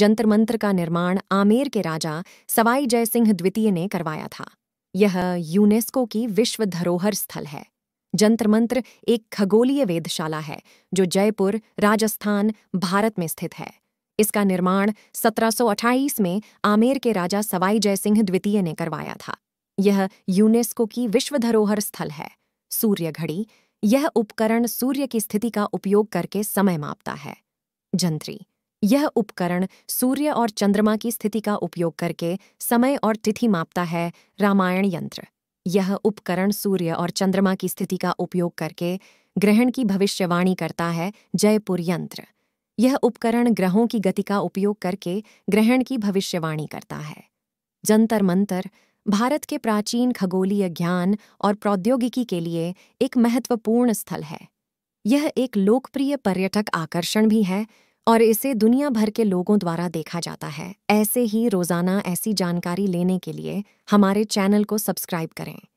जंतर मंत्र का निर्माण आमेर के राजा सवाई जय सिंह द्वितीय ने करवाया था यह यूनेस्को की विश्व धरोहर स्थल है जंतर मंत्र एक खगोलीय वेधशाला है जो जयपुर राजस्थान भारत में स्थित है इसका निर्माण 1728 में आमेर के राजा सवाई जय सिंह द्वितीय ने करवाया था यह यूनेस्को की विश्व धरोहर स्थल है सूर्य घड़ी यह उपकरण सूर्य की स्थिति का उपयोग करके समय मापता है जंत्री यह उपकरण सूर्य और चंद्रमा की स्थिति का उपयोग करके समय और तिथि मापता है रामायण यंत्र यह उपकरण सूर्य और चंद्रमा की स्थिति का उपयोग करके ग्रहण की भविष्यवाणी करता है जयपुर यंत्र यह उपकरण ग्रहों की गति का उपयोग करके ग्रहण की भविष्यवाणी करता है जंतर मंतर भारत के प्राचीन खगोलीय ज्ञान और प्रौद्योगिकी के लिए एक महत्वपूर्ण स्थल है यह एक लोकप्रिय पर्यटक आकर्षण भी है और इसे दुनिया भर के लोगों द्वारा देखा जाता है ऐसे ही रोज़ाना ऐसी जानकारी लेने के लिए हमारे चैनल को सब्सक्राइब करें